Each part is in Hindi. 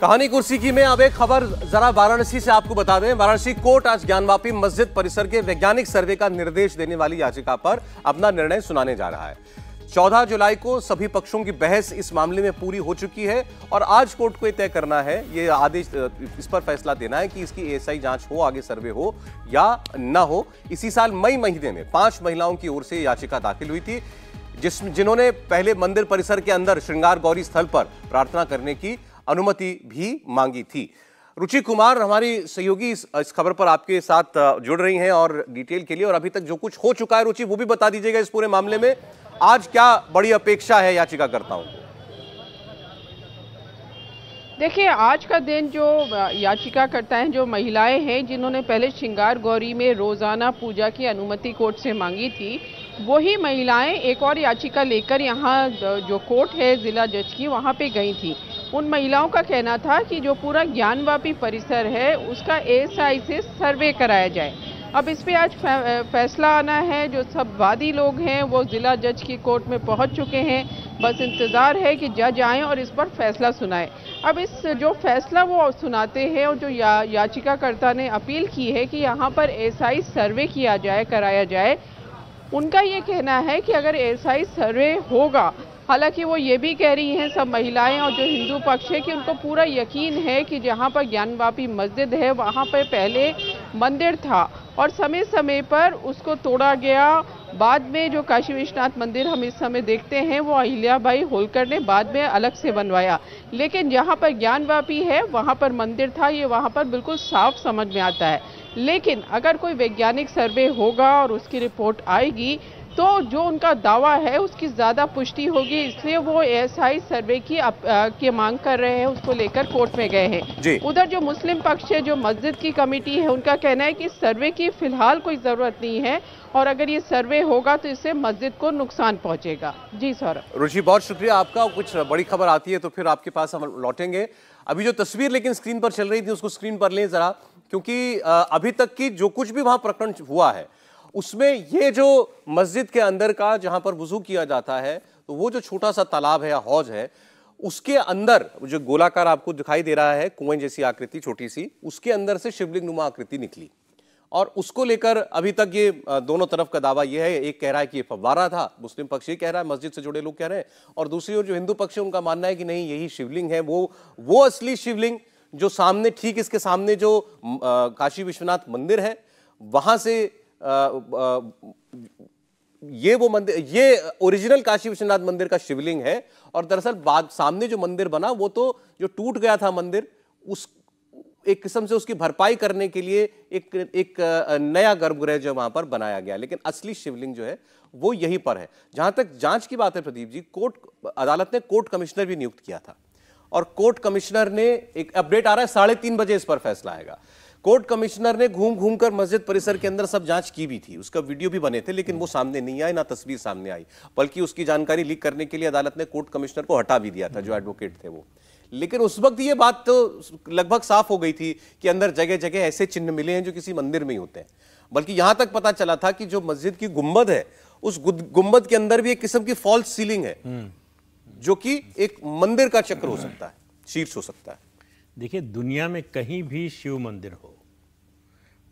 कहानी कुर्सी की में अब एक खबर जरा वाराणसी से आपको बता दें वाराणसी कोर्ट आज ज्ञानवापी मस्जिद परिसर के वैज्ञानिक सर्वे का निर्देश देने वाली याचिका पर अपना निर्णय सुनाने जा रहा है 14 जुलाई को सभी पक्षों की बहस इस मामले में पूरी हो चुकी है और आज कोर्ट को यह तय करना है ये आदेश इस पर फैसला देना है कि इसकी एएसआई जांच हो आगे सर्वे हो या ना हो इसी साल मई महीने में पांच महिलाओं की ओर से याचिका दाखिल हुई थी जिस जिन्होंने पहले मंदिर परिसर के अंदर श्रृंगार गौरी स्थल पर प्रार्थना करने की अनुमति भी मांगी थी रुचि कुमार हमारी सहयोगी इस, खबर पर आपके साथ जुड़ रही हैं और डिटेल के लिए और अभी तक जो कुछ हो चुका है रुचि वो भी बता दीजिएगा इस पूरे मामले में आज क्या बड़ी अपेक्षा है याचिकाकर्ताओं को देखिए आज का दिन जो याचिकाकर्ता हैं जो महिलाएं हैं जिन्होंने पहले श्रृंगार गौरी में रोजाना पूजा की अनुमति कोर्ट से मांगी थी वही महिलाएं एक और याचिका लेकर यहाँ जो कोर्ट है जिला जज की वहाँ पे गई थी उन महिलाओं का कहना था कि जो पूरा ज्ञानवापी परिसर है उसका एएसआई से सर्वे कराया जाए अब इस पर आज फैसला आना है जो सब वादी लोग हैं वो ज़िला जज की कोर्ट में पहुंच चुके हैं बस इंतज़ार है कि जज आएँ और इस पर फैसला सुनाएं अब इस जो फैसला वो सुनाते हैं और जो या, याचिकाकर्ता ने अपील की है कि यहाँ पर एसआई सर्वे किया जाए कराया जाए उनका ये कहना है कि अगर एसआई सर्वे होगा हालांकि वो ये भी कह रही हैं सब महिलाएं और जो हिंदू पक्ष है कि उनको पूरा यकीन है कि जहां पर ज्ञानवापी मस्जिद है वहां पर पहले मंदिर था और समय समय पर उसको तोड़ा गया बाद में जो काशी विश्वनाथ मंदिर हम इस समय देखते हैं वो अहिल्याबाई होलकर ने बाद में अलग से बनवाया लेकिन जहाँ पर ज्ञानवापी है वहाँ पर मंदिर था ये वहाँ पर बिल्कुल साफ समझ में आता है लेकिन अगर कोई वैज्ञानिक सर्वे होगा और उसकी रिपोर्ट आएगी तो जो उनका दावा है उसकी ज़्यादा पुष्टि होगी इसलिए वो एएसआई सर्वे की अप, आ, के मांग कर रहे हैं उसको लेकर कोर्ट में गए हैं उधर जो मुस्लिम पक्ष है जो मस्जिद की कमेटी है उनका कहना है कि सर्वे की फिलहाल कोई ज़रूरत नहीं है और अगर ये सर्वे होगा तो इससे मस्जिद को नुकसान पहुंचेगा जी सौरभ रुचि बहुत शुक्रिया आपका कुछ बड़ी खबर आती है तो फिर आपके पास हम लौटेंगे अभी जो तस्वीर लेकिन स्क्रीन पर चल रही थी उसको स्क्रीन पर लें ज़रा क्योंकि अभी तक की जो कुछ भी वहाँ प्रकरण हुआ है उसमें ये जो मस्जिद के अंदर का जहाँ पर वजू किया जाता है तो वो जो छोटा सा तालाब है या हौज है उसके अंदर जो गोलाकार आपको दिखाई दे रहा है कुएं जैसी आकृति छोटी सी उसके अंदर से शिवलिंग नुमा आकृति निकली और उसको लेकर अभी तक ये दोनों तरफ का दावा यह है एक कह रहा है कि ये फव्वारा था मुस्लिम पक्ष ये कह रहा है मस्जिद से जुड़े लोग कह रहे हैं और दूसरी ओर जो हिंदू पक्ष है उनका मानना है कि नहीं यही शिवलिंग है वो वो असली शिवलिंग जो सामने ठीक इसके सामने जो काशी विश्वनाथ मंदिर है वहां से ये वो मंदिर ये ओरिजिनल काशी विश्वनाथ मंदिर का शिवलिंग है और दरअसल बाद सामने जो मंदिर बना वो तो जो टूट गया था मंदिर उस एक किस्म से उसकी भरपाई करने के लिए एक एक नया गर्भगृह जो वहां पर बनाया गया लेकिन असली शिवलिंग जो है वो यहीं पर है जहां तक जांच की बात है प्रदीप जी कोर्ट अदालत ने कोर्ट कमिश्नर भी नियुक्त किया था और कोर्ट कमिश्नर ने एक अपडेट आ रहा है साढ़े तीन बजे इस पर फैसला आएगा कोर्ट कमिश्नर ने घूम घूम कर मस्जिद परिसर के अंदर सब जांच की भी थी उसका वीडियो भी बने थे लेकिन वो सामने नहीं आए ना तस्वीर सामने आई बल्कि उसकी जानकारी लीक करने के लिए अदालत ने कोर्ट कमिश्नर को हटा भी दिया था जो एडवोकेट थे वो लेकिन उस वक्त ये बात तो लगभग साफ हो गई थी कि अंदर जगह जगह ऐसे चिन्ह मिले हैं जो किसी मंदिर में ही होते हैं बल्कि यहां तक पता चला था कि जो मस्जिद की गुम्बद है उस गुम्बद के अंदर भी एक किस्म की फॉल्स सीलिंग है हम्म। जो कि एक मंदिर का चक्र हो सकता है शीर्ष हो सकता है देखिए दुनिया में कहीं भी शिव मंदिर हो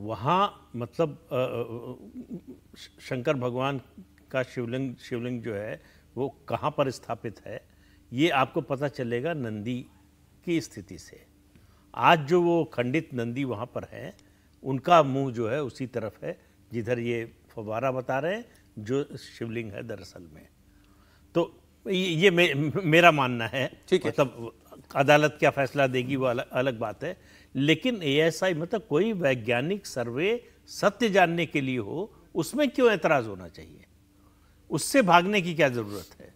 वहाँ मतलब शंकर भगवान का शिवलिंग शिवलिंग जो है वो कहाँ पर स्थापित है ये आपको पता चलेगा नंदी की स्थिति से आज जो वो खंडित नंदी वहाँ पर हैं उनका मुंह जो है उसी तरफ है जिधर ये फवारा बता रहे हैं जो शिवलिंग है दरअसल में तो ये मे, मेरा मानना है ठीक मतलब अदालत क्या फैसला देगी वो अलग, अलग बात है लेकिन एएसआई मतलब कोई वैज्ञानिक सर्वे सत्य जानने के लिए हो उसमें क्यों एतराज़ होना चाहिए उससे भागने की क्या ज़रूरत है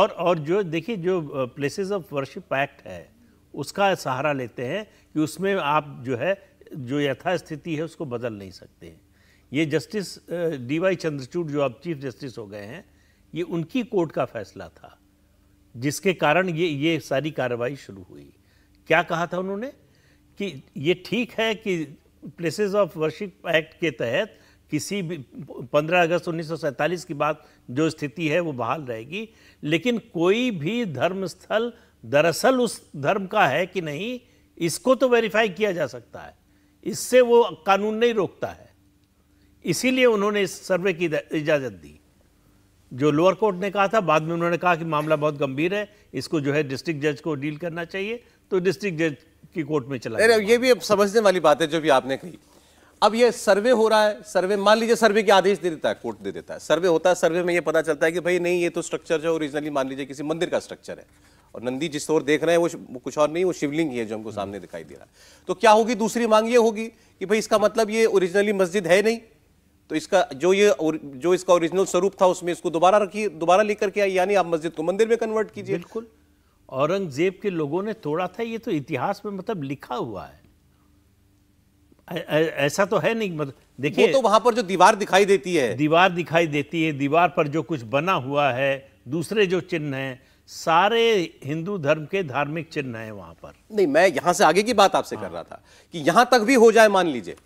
और और जो देखिए जो प्लेसेस ऑफ वर्शिप एक्ट है उसका सहारा लेते हैं कि उसमें आप जो है जो यथास्थिति है उसको बदल नहीं सकते हैं ये जस्टिस डी वाई चंद्रचूड जो अब चीफ जस्टिस हो गए हैं ये उनकी कोर्ट का फैसला था जिसके कारण ये ये सारी कार्रवाई शुरू हुई क्या कहा था उन्होंने कि ये ठीक है कि प्लेसेस ऑफ वर्शिप एक्ट के तहत किसी भी पंद्रह अगस्त उन्नीस की बात जो स्थिति है वो बहाल रहेगी लेकिन कोई भी धर्मस्थल दरअसल उस धर्म का है कि नहीं इसको तो वेरीफाई किया जा सकता है इससे वो कानून नहीं रोकता है इसीलिए उन्होंने इस सर्वे की इजाज़त दी जो लोअर कोर्ट ने कहा था बाद में उन्होंने कहा कि मामला बहुत गंभीर है इसको जो है डिस्ट्रिक्ट जज को डील करना चाहिए तो डिस्ट्रिक्ट जज की कोर्ट में चला अरे ये भी अब समझने वाली बात है जो भी आपने कही अब ये सर्वे हो रहा है सर्वे मान लीजिए सर्वे के आदेश दे देता है कोर्ट दे देता है सर्वे होता है सर्वे में ये पता चलता है कि भाई नहीं ये तो स्ट्रक्चर जो ओरिजिनली मान लीजिए किसी मंदिर का स्ट्रक्चर है और नंदी जिस ओर देख रहे हैं वो कुछ और नहीं वो शिवलिंग ही है जो हमको सामने दिखाई दे रहा है तो क्या होगी दूसरी मांग ये होगी कि भाई इसका मतलब ये ओरिजिनली मस्जिद है नहीं तो इसका जो ये और जो इसका ओरिजिनल स्वरूप था उसमें इसको दोबारा रखिए दोबारा लेकर के आई यानी आप मस्जिद को मंदिर में कन्वर्ट कीजिए बिल्कुल औरंगजेब के लोगों ने तोड़ा था ये तो इतिहास में मतलब लिखा हुआ है ऐसा तो है नहीं मतलब देखिए तो वहां पर जो दीवार दिखाई देती है दीवार दिखाई देती है दीवार पर जो कुछ बना हुआ है दूसरे जो चिन्ह हैं सारे हिंदू धर्म के धार्मिक चिन्ह हैं वहां पर नहीं मैं यहां से आगे की बात आपसे हाँ। कर रहा था कि यहां तक भी हो जाए मान लीजिए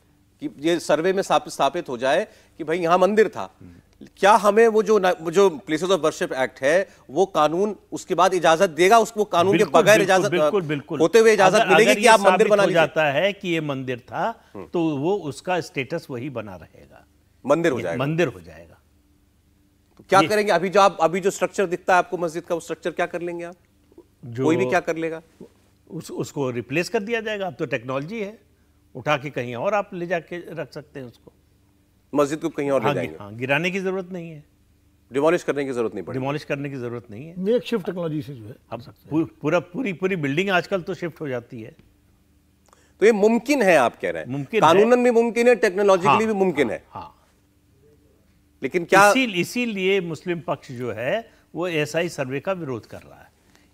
कि ये सर्वे में स्थापित हो जाए कि भाई यहाँ मंदिर था क्या हमें वो जो जो प्लेसेस ऑफ वर्शिप एक्ट है वो कानून उसके बाद इजाजत देगा उसको कानून के बगैर इजाजत बिल्कुल बिल्कुल होते हुए इजाजत मिलेगी कि आप मंदिर बना जाता है कि ये मंदिर था हम्म। तो वो उसका स्टेटस वही बना रहेगा मंदिर हो जाएगा मंदिर हो जाएगा तो क्या करेंगे अभी जो आप अभी जो स्ट्रक्चर दिखता है आपको मस्जिद का वो स्ट्रक्चर क्या कर लेंगे आप कोई भी क्या कर लेगा उस उसको रिप्लेस कर दिया जाएगा अब तो टेक्नोलॉजी है उठा के कहीं और आप ले जाके रख सकते हैं उसको मस्जिद को कहीं और हाँ, ले हाँ गिराने की ज़रूरत नहीं है डिमोलिश करने की ज़रूरत नहीं पड़ी डिमोलिश करने की ज़रूरत नहीं है शिफ्ट टेक्नोलॉजी से जो है हम सकते पूरा पूरी पूरी बिल्डिंग आजकल तो शिफ्ट हो जाती है तो ये मुमकिन है आप कह रहे हैं मुमकिन कानूनन भी मुमकिन है टेक्नोलॉजिकली हाँ, भी मुमकिन हाँ, है हाँ लेकिन क्या इसीलिए मुस्लिम पक्ष जो है वो एसआई सर्वे का विरोध कर रहा है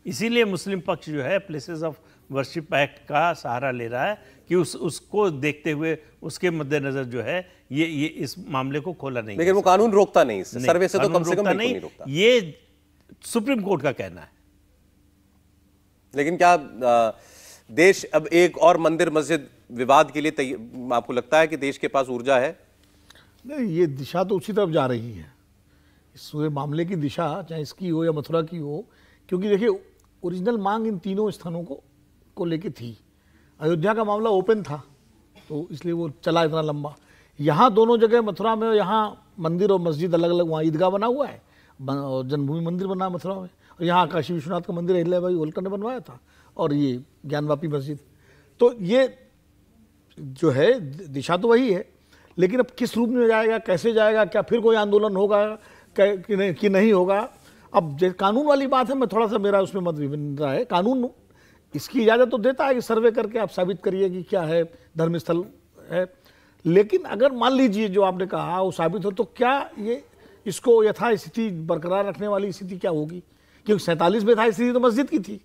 इसीलिए मुस्लिम पक्ष जो है प्लेसेस ऑफ वर्शिप एक्ट का सहारा ले रहा है कि उस उसको देखते हुए उसके मद्देनजर जो है ये ये इस मामले को खोला नहीं लेकिन वो कानून रोकता नहीं इससे सर्वे से तो कम से कम नहीं, नहीं रोकता ये सुप्रीम कोर्ट का कहना है लेकिन क्या आ, देश अब एक और मंदिर मस्जिद विवाद के लिए आपको लगता है कि देश के पास ऊर्जा है नहीं ये दिशा तो उसी तरफ जा रही है इस मामले की दिशा चाहे इसकी हो या मथुरा की हो क्योंकि देखिए ओरिजिनल मांग इन तीनों स्थानों को को लेके थी अयोध्या का मामला ओपन था तो इसलिए वो चला इतना लंबा यहाँ दोनों जगह मथुरा में यहाँ मंदिर और मस्जिद अलग अलग वहाँ ईदगाह बना हुआ है और जन्मभूमि मंदिर बना है मथुरा में और यहाँ काशी विश्वनाथ का मंदिर अहिल्या भाई होलकर ने बनवाया था और ये ज्ञानवापी मस्जिद तो ये जो है दिशा तो वही है लेकिन अब किस रूप में जाएगा कैसे जाएगा क्या फिर कोई आंदोलन होगा कि नहीं होगा अब कानून वाली बात है मैं थोड़ा सा मेरा उसमें मत विभिन्नता है कानून इसकी इजाज़त तो देता है कि सर्वे करके आप साबित करिए कि क्या है धर्मस्थल है लेकिन अगर मान लीजिए जो आपने कहा वो साबित हो तो क्या ये इसको यथा स्थिति बरकरार रखने वाली स्थिति क्या होगी क्योंकि सैंतालीस में था स्थिति तो मस्जिद की थी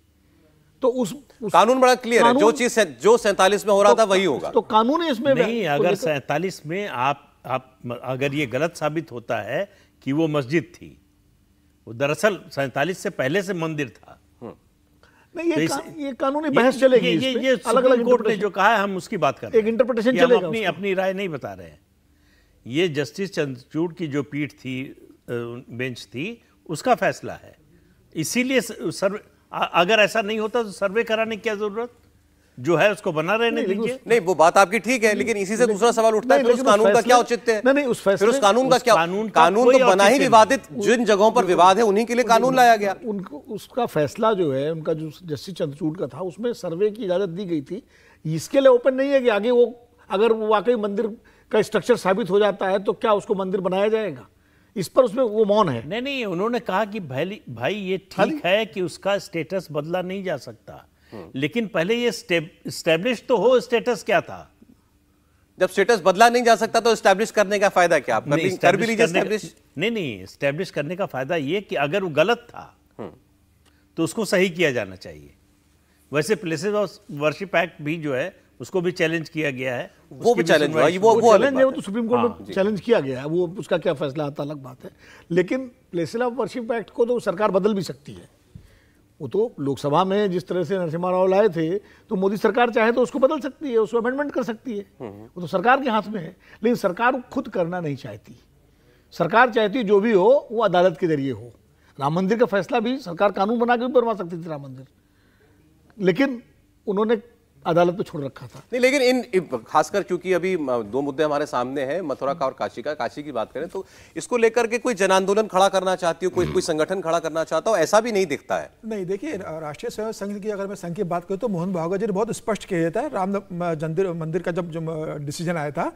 तो उस, उस कानून बड़ा क्लियर कानून, है जो चीज जो सैंतालीस में हो रहा तो, था वही होगा तो कानून इसमें नहीं अगर सैंतालीस में आप आप अगर ये गलत साबित होता है कि वो मस्जिद थी वो दरअसल सैतालीस से पहले से मंदिर था हाँ। नहीं ये, तो का, ये कानूनी बहस चलेगी ये, ये, ये अलग अलग कोर्ट ने जो कहा है हम उसकी बात कर रहे हैं इंटरप्रिटेशन चलेगा अपनी अपनी राय नहीं बता रहे हैं ये जस्टिस चंद्रचूड़ की जो पीठ थी बेंच थी उसका फैसला है इसीलिए सर्वे अगर ऐसा नहीं होता तो सर्वे कराने की क्या ज़रूरत जो है उसको बना रहने दीजिए नहीं वो बात आपकी ठीक है लेकिन इसी से दूसरा सवाल उठता है फिर उस कानून का क्या औचित्य है नहीं उस फिर उस कानून का क्या कानून कानून तो बना ही विवादित जिन जगहों पर विवाद है उन्हीं के लिए कानून लाया गया उनको उसका फैसला जो है उनका जो जस्टिस चंद्रचूड का था उसमें सर्वे की इजाजत दी गई थी इसके लिए ओपन नहीं है कि आगे वो अगर वाकई मंदिर का स्ट्रक्चर साबित हो जाता है तो क्या उसको मंदिर बनाया जाएगा इस पर उसमें वो मौन है नहीं नहीं उन्होंने कहा कि भाई भाई ये ठीक है कि उसका स्टेटस बदला नहीं जा सकता हम्म। लेकिन पहले ये स्टेब्लिश तो हो स्टेटस क्या था जब स्टेटस बदला नहीं जा सकता तो स्टैब्लिश करने का फायदा क्या आप नहीं, कर भी नहीं नहीं स्टेब्लिश करने का फायदा ये कि अगर वो गलत था हम्म। तो उसको सही किया जाना चाहिए वैसे प्लेसेस ऑफ वर्शिप एक्ट भी जो है उसको भी चैलेंज किया गया है वो भी चैलेंज वो वो चैलेंज है वो तो सुप्रीम कोर्ट में चैलेंज हाँ, किया गया है वो उसका क्या फैसला आता अलग बात है लेकिन प्लेसेस ऑफ वर्शिप एक्ट को तो सरकार बदल भी सकती है वो तो लोकसभा में जिस तरह से नरसिम्हा राव लाए थे तो मोदी सरकार चाहे तो उसको बदल सकती है उसको अमेंडमेंट कर सकती है हम्म। वो तो सरकार के हाथ में है लेकिन सरकार खुद करना नहीं चाहती सरकार चाहती जो भी हो वो अदालत के जरिए हो राम मंदिर का फैसला भी सरकार कानून बना के भी बनवा सकती थी राम मंदिर लेकिन उन्होंने अदालत में छोड़ रखा था नहीं लेकिन इन खासकर क्योंकि अभी दो मुद्दे हमारे सामने हैं मथुरा का और काशी का काशी की बात करें तो इसको लेकर के कोई जन आंदोलन खड़ा करना चाहती हो कोई कोई हम्म। संगठन खड़ा करना चाहता हो ऐसा भी नहीं दिखता है नहीं देखिए राष्ट्रीय स्वयं संघ की अगर मैं संघ की बात करूँ तो मोहन भागवत जी ने बहुत स्पष्ट कह देता है राम मंदिर मंदिर का जब डिसीजन आया था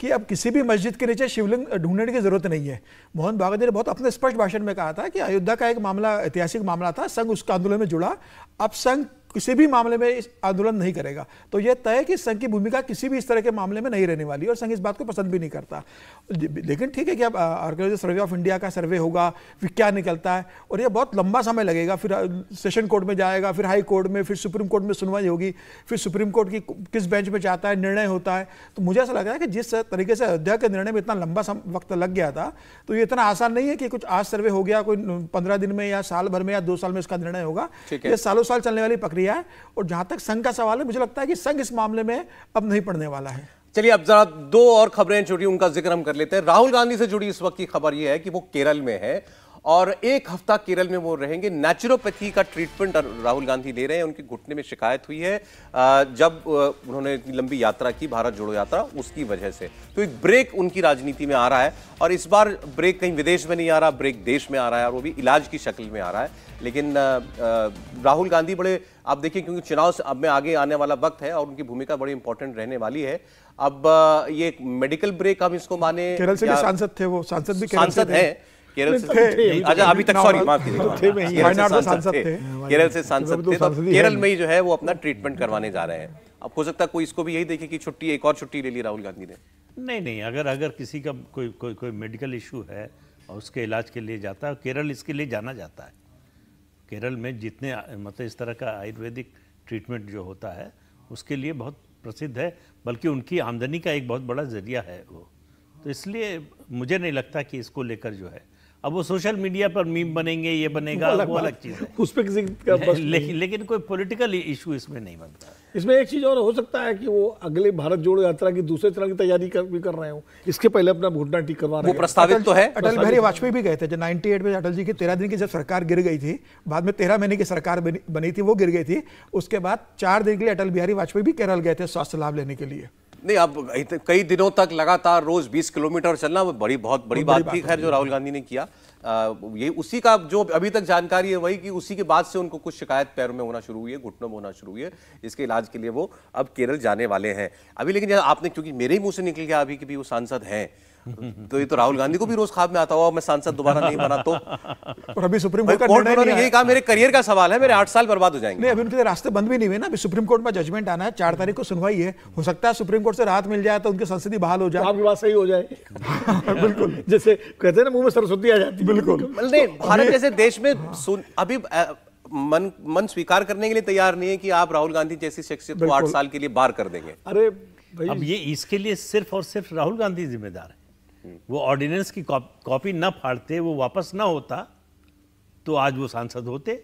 कि अब किसी भी मस्जिद के नीचे शिवलिंग ढूंढने की जरूरत नहीं है मोहन भागवत ने बहुत अपने स्पष्ट भाषण में कहा था कि अयोध्या का एक मामला ऐतिहासिक मामला था संघ उसका आंदोलन में जुड़ा अब संघ किसी भी मामले में इस आंदोलन नहीं करेगा तो यह तय कि संघ की भूमिका किसी भी इस तरह के मामले में नहीं रहने वाली और संघ इस बात को पसंद भी नहीं करता लेकिन ठीक है कि अब ऑर्गेनाइज सर्वे ऑफ इंडिया का सर्वे होगा फिर क्या निकलता है और यह बहुत लंबा समय लगेगा फिर सेशन कोर्ट में जाएगा फिर हाई कोर्ट में फिर सुप्रीम कोर्ट में सुनवाई होगी फिर सुप्रीम कोर्ट की किस बेंच में जाता है निर्णय होता है तो मुझे ऐसा लग रहा है कि जिस तरीके से अयोध्या के निर्णय में इतना लंबा वक्त लग गया था तो ये इतना आसान नहीं है कि कुछ आज सर्वे हो गया कोई पंद्रह दिन में या साल भर में या दो साल में इसका निर्णय होगा ये सालों साल चलने वाली प्रक्रिया लिया है और जहां तक संघ का सवाल है मुझे लगता है कि संघ इस मामले में अब नहीं पड़ने वाला है चलिए अब जरा दो और खबरें जुड़ी उनका जिक्र हम कर लेते हैं राहुल गांधी से जुड़ी इस वक्त की खबर यह है कि वो केरल में है और एक हफ्ता केरल में वो रहेंगे नेचुरोपैथी का ट्रीटमेंट राहुल गांधी ले रहे हैं उनके घुटने में शिकायत हुई है जब उन्होंने लंबी यात्रा की भारत जोड़ो यात्रा उसकी वजह से तो एक ब्रेक उनकी राजनीति में आ रहा है और इस बार ब्रेक कहीं विदेश में नहीं आ रहा ब्रेक देश में आ रहा है और वो भी इलाज की शक्ल में आ रहा है लेकिन राहुल गांधी बड़े आप देखिए क्योंकि चुनाव से अब में आगे आने वाला वक्त है और उनकी भूमिका बड़ी इंपॉर्टेंट रहने वाली है अब ये मेडिकल ब्रेक हम इसको माने केरल से सांसद थे वो सांसद भी सांसद हैं केरल से तो अच्छा अभी तक सॉरी माफ केरल से सांसद थे तो केरल में ही जो है वो अपना ट्रीटमेंट करवाने जा रहे हैं अब हो सकता है कोई इसको भी यही देखे कि छुट्टी एक और छुट्टी ले ली राहुल गांधी ने नहीं नहीं अगर अगर किसी का कोई कोई कोई मेडिकल इशू है और उसके इलाज के लिए जाता है केरल इसके लिए जाना जाता है केरल में जितने मतलब इस तरह का आयुर्वेदिक ट्रीटमेंट जो होता है उसके लिए बहुत प्रसिद्ध है बल्कि उनकी आमदनी का एक बहुत बड़ा जरिया है वो तो इसलिए मुझे नहीं लगता कि इसको लेकर जो है अब वो सोशल मीडिया पर मीम बनेंगे ये बनेगा वो अलग, वो अलग चीज़ है उस पर किसी का बस ले, लेकिन कोई पॉलिटिकल इशू इसमें नहीं बनता इसमें एक चीज़ और हो सकता है कि वो अगले भारत जोड़ो यात्रा की दूसरे चरण की तैयारी कर, भी कर रहे हो इसके पहले अपना घुटना टीक करवा रहे वो प्रस्तावित तो है अटल बिहारी वाजपेयी भी गए थे जब नाइन्टी में अटल जी की तेरह दिन की जब सरकार गिर गई थी बाद में तेरह महीने की सरकार बनी थी वो गिर गई थी उसके बाद चार दिन के लिए अटल बिहारी वाजपेयी भी केरल गए थे स्वास्थ्य लाभ लेने के लिए नहीं अब कई दिनों तक लगातार रोज 20 किलोमीटर चलना बड़ी बहुत बड़ी बात थी खैर जो राहुल गांधी ने किया आ, ये उसी का जो अभी तक जानकारी है वही कि उसी के बाद से उनको कुछ शिकायत पैरों में होना शुरू हुई है घुटनों में होना शुरू हुई है इसके इलाज के लिए वो अब केरल जाने वाले हैं अभी लेकिन आपने क्योंकि मेरे ही मुंह से निकल गया अभी कि भी वो सांसद हैं तो ये तो राहुल गांधी को भी रोज खाब में आता हुआ मैं सांसद दोबारा नहीं बना तो और अभी सुप्रीम कोर्ट का यही कहा मेरे करियर का सवाल है मेरे आठ साल बर्बाद हो जाएंगे नहीं अभी उनके रास्ते बंद भी नहीं हुए ना अभी सुप्रीम कोर्ट में जजमेंट आना है चार तारीख को सुनवाई है हो सकता है सुप्रीम कोर्ट से राहत मिल जाए तो उनकी संसदीय बहाल हो जाए विवाद तो सही हो जाए हाँ, बिल्कुल जैसे कहते हैं ना मुंह में सरस्वती आ जाती बिल्कुल नहीं भारत जैसे देश में अभी मन मन स्वीकार करने के लिए तैयार नहीं है कि आप राहुल गांधी जैसी शख्सियत को आठ साल के लिए बार कर देंगे अरे अब ये इसके लिए सिर्फ और सिर्फ राहुल गांधी जिम्मेदार है हम्म। वो ऑर्डिनेंस की कॉपी ना फाड़ते वो वापस ना होता तो आज वो सांसद होते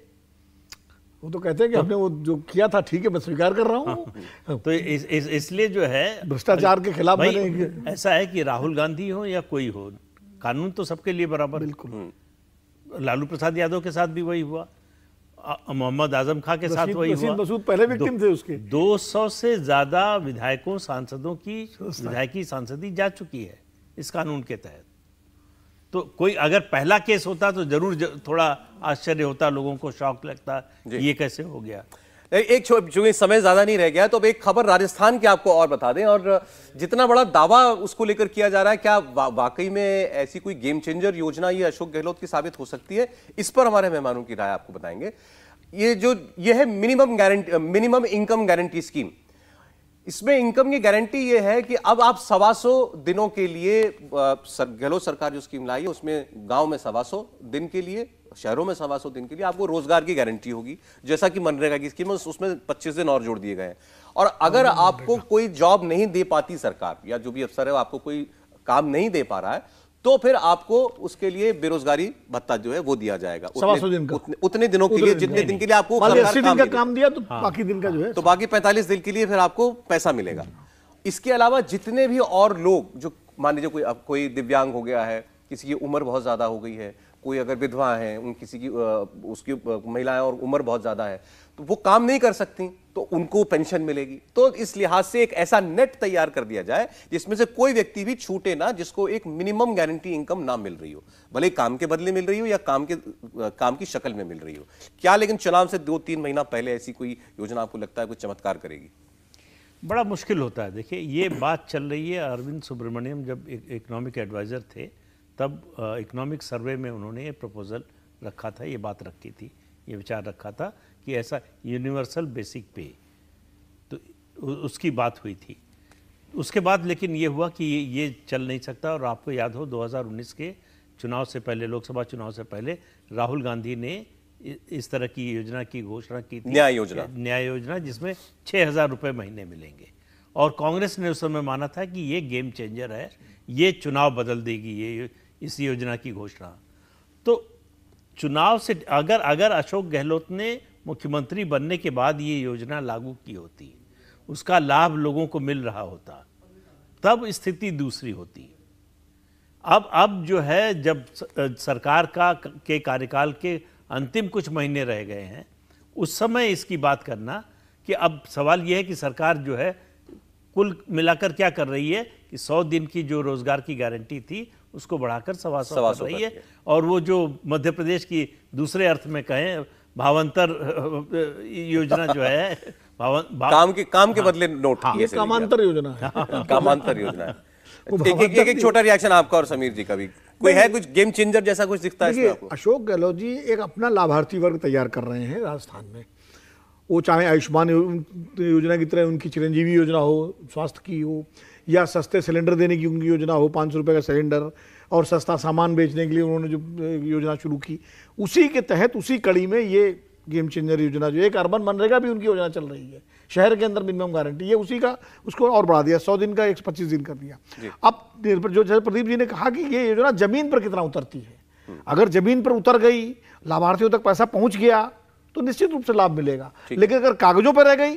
वो तो कहते हैं कि तो- हमने वो जो किया था ठीक है मैं स्वीकार कर रहा हूँ हाँ। तो इस, इस, इसलिए जो है भ्रष्टाचार के खिलाफ ऐसा है कि राहुल गांधी हो या कोई हो कानून तो सबके लिए बराबर बिल्कुल हम्म। लालू प्रसाद यादव के साथ भी वही हुआ मोहम्मद आजम खां के साथ वही हुआ मसूद पहले विक्टिम थे उसके 200 से ज्यादा विधायकों सांसदों की विधायकी सांसदी जा चुकी है इस कानून के तहत तो कोई अगर पहला केस होता तो जरूर थोड़ा आश्चर्य होता लोगों को शौक लगता ये कैसे हो गया एक चूंकि समय ज्यादा नहीं रह गया तो अब एक खबर राजस्थान की आपको और बता दें और जितना बड़ा दावा उसको लेकर किया जा रहा है क्या वा, वाकई में ऐसी कोई गेम चेंजर योजना ये अशोक गहलोत की साबित हो सकती है इस पर हमारे मेहमानों की राय आपको बताएंगे ये जो ये है minimum guarantee minimum income guarantee scheme इसमें इनकम की गारंटी ये है कि अब आप सवा सौ दिनों के लिए सर, गहलोत सरकार जो स्कीम लाई है उसमें गांव में सवा सौ दिन के लिए शहरों में सवा सौ दिन के लिए आपको रोजगार की गारंटी होगी जैसा कि मनरेगा की स्कीम उसमें पच्चीस दिन और जोड़ दिए गए हैं और अगर आपको कोई जॉब नहीं दे पाती सरकार या जो भी अफसर है आपको कोई काम नहीं दे पा रहा है तो फिर आपको उसके लिए बेरोजगारी भत्ता जो है वो दिया जाएगा उतने, दिन का। उतने, उतने दिनों के लिए जितने दिन के लिए आपको दिन का काम दिया तो हाँ। बाकी दिन का जो है तो बाकी पैंतालीस दिन के लिए फिर आपको पैसा मिलेगा इसके अलावा जितने भी और लोग जो मान लीजिए कोई कोई दिव्यांग हो गया है किसी की उम्र बहुत ज्यादा हो गई है कोई अगर विधवा है उन किसी की उसकी महिलाएं और उम्र बहुत ज्यादा है तो वो काम नहीं कर सकती तो उनको पेंशन मिलेगी तो इस लिहाज से एक ऐसा नेट तैयार कर दिया जाए जिसमें से कोई व्यक्ति भी छूटे ना जिसको एक मिनिमम गारंटी इनकम ना मिल रही हो भले काम के बदले मिल रही हो या काम के काम की शक्ल में मिल रही हो क्या लेकिन चुनाव से दो तीन महीना पहले ऐसी कोई योजना आपको लगता है कोई चमत्कार करेगी बड़ा मुश्किल होता है देखिए ये बात चल रही है अरविंद सुब्रमण्यम जब इकोनॉमिक एडवाइज़र थे तब इकोनॉमिक सर्वे में उन्होंने ये प्रपोज़ल रखा था ये बात रखी थी ये विचार रखा था कि ऐसा यूनिवर्सल बेसिक पे तो उसकी बात हुई थी उसके बाद लेकिन ये हुआ कि ये ये चल नहीं सकता और आपको याद हो 2019 के चुनाव से पहले लोकसभा चुनाव से पहले राहुल गांधी ने इस तरह की योजना की घोषणा की थी न्याय योजना न्याय योजना जिसमें छः हज़ार रुपये महीने मिलेंगे और कांग्रेस ने उस समय माना था कि ये गेम चेंजर है ये चुनाव बदल देगी ये इस योजना की घोषणा तो चुनाव से अगर अगर अशोक गहलोत ने मुख्यमंत्री बनने के बाद ये योजना लागू की होती उसका लाभ लोगों को मिल रहा होता तब स्थिति दूसरी होती अब अब जो है जब सरकार का के कार्यकाल के अंतिम कुछ महीने रह गए हैं उस समय इसकी बात करना कि अब सवाल यह है कि सरकार जो है कुल मिलाकर क्या कर रही है कि सौ दिन की जो रोजगार की गारंटी थी उसको बढ़ाकर सवा सौ कर रही है और वो जो मध्य प्रदेश की दूसरे अर्थ में कहें भावांतर योजना जो है भावन, भाव... काम के काम के हाँ। बदले नोट हाँ, ये कामांतर योजना है हाँ, कामांतर योजना है एक एक एक छोटा रिएक्शन आपका और समीर जी का भी कोई है कुछ गेम चेंजर जैसा कुछ दिखता है अशोक गहलोत जी एक अपना लाभार्थी वर्ग तैयार कर रहे हैं राजस्थान में वो चाहे आयुष्मान योजना की तरह उनकी चिरंजीवी योजना हो स्वास्थ्य की हो या सस्ते सिलेंडर देने की उनकी योजना हो पाँच सौ रुपये का सिलेंडर और सस्ता सामान बेचने के लिए उन्होंने जो योजना शुरू की उसी के तहत उसी कड़ी में ये गेम चेंजर योजना जो एक अर्बन मनरेगा भी उनकी योजना चल रही है शहर के अंदर मिनिमम गारंटी ये उसी का उसको और बढ़ा दिया सौ दिन का एक पच्चीस दिन कर दिया अब जो जैसे प्रदीप जी ने कहा कि ये योजना जमीन पर कितना उतरती है अगर जमीन पर उतर गई लाभार्थियों तक पैसा पहुंच गया तो निश्चित रूप से लाभ मिलेगा लेकिन अगर कागजों पर रह गई